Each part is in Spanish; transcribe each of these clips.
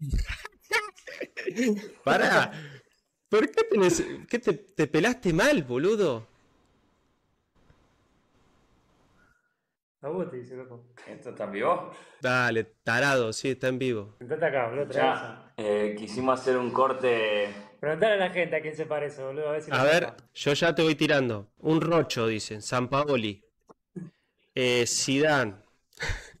Para, ¿Por qué, te, pelaste mal, boludo? ¿Esto está en vivo? Dale, tarado, sí, está en vivo. acá, eh, quisimos hacer un corte. Preguntale a la gente a quién se parece, boludo. A ver, yo ya te voy tirando. Un rocho, dicen. San Paoli. Eh, Zidane.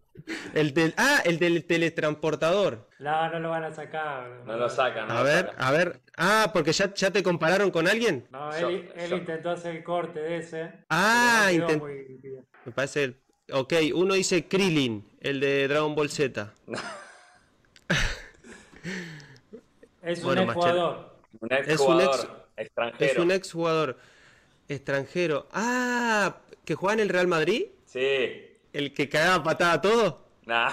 El del, ah, el del teletransportador. No, no lo van a sacar. No, lo sacan. a ver, a ver. Ah, porque ya, ya te compararon con alguien. No, él, intentó hacer el corte de ese. Ah, intentó Me parece Ok, uno dice Krillin, el de Dragon Ball Z. es un jugador. es un ex... extranjero. Es un ex jugador extranjero. Ah, ¿que juega en el Real Madrid? Sí. ¿El que cagaba patada todo? Nah.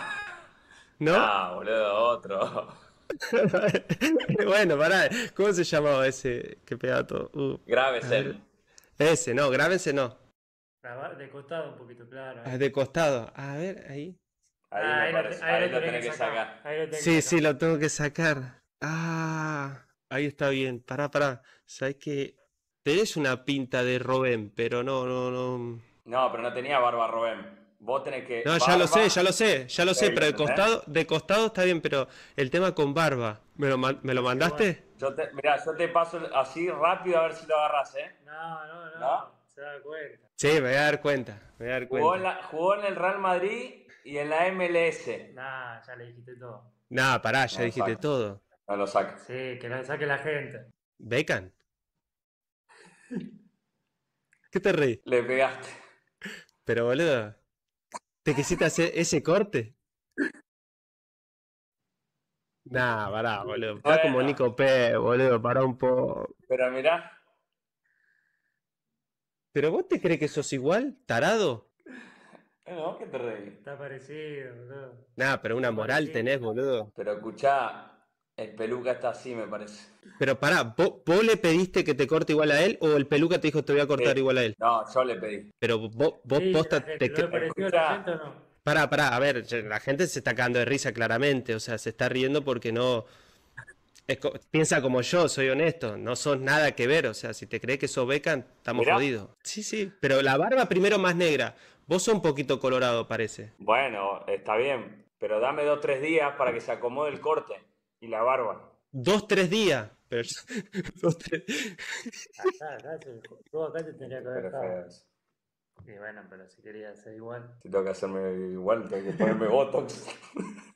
¿No? Ah, boludo, otro. bueno, pará, ¿cómo se llamaba ese que pegaba todo? Uh, ese, no, grábense no. De costado un poquito, claro. Ah, de costado, a ver, ahí. Ahí, ah, lo, ahí tenés que sacar. Ahí lo sí, que sacar. sí, lo tengo que sacar. Ah, ahí está bien. Pará, pará. Sabes que tenés una pinta de Robén, pero no, no, no. No, pero no tenía barba Robén. Vos tenés que. No, ya lo sé, ya lo sé, ya lo sé, pero de ¿eh? costado, de costado está bien, pero el tema con barba, ¿me lo, me lo mandaste? Yo mirá, yo te paso así rápido a ver si lo agarras, ¿eh? No, no, no. ¿No? Se da cuenta. Sí, me voy a dar cuenta. Me voy a dar cuenta. Jugó en, el Real Madrid y en la MLS. Nah, ya le dijiste todo. Nah, pará, ya dijiste todo. No lo saques. Sí, que lo saque la gente. ¿Becan? ¿Qué te reí? Le pegaste. Pero boludo. ¿Te quisiste hacer ese corte? Nah, pará, boludo. Está como Nico P, boludo, pará un poco. Pero mirá. ¿Pero vos te crees que sos igual, tarado? No, que te reí. Está parecido, boludo. Nah, pero una moral tenés, boludo. Pero escuchá, el peluca está así, me parece. Pero pará, ¿vos, le pediste que te corte igual a él o el peluca te dijo te voy a cortar igual a él? No, yo le pedí. Pero vos, vos te... pareció Pará, pará, a ver, la gente se está cagando de risa claramente, o sea, se está riendo porque no... piensa como yo, soy honesto, no sos nada que ver, o sea, si te crees que sos becan, estamos jodidos. Sí, sí, pero la barba primero más negra, vos sos un poquito colorado parece. Bueno, está bien, pero dame dos tres días para que se acomode el corte. Y la barba. Dos, tres días. Pero... Dos, tres... Acá, acá, se... Todo acá te tendría que haber estado. Y bueno, pero si quería hacer igual. Si tengo que hacerme igual, tengo que ponerme Botox.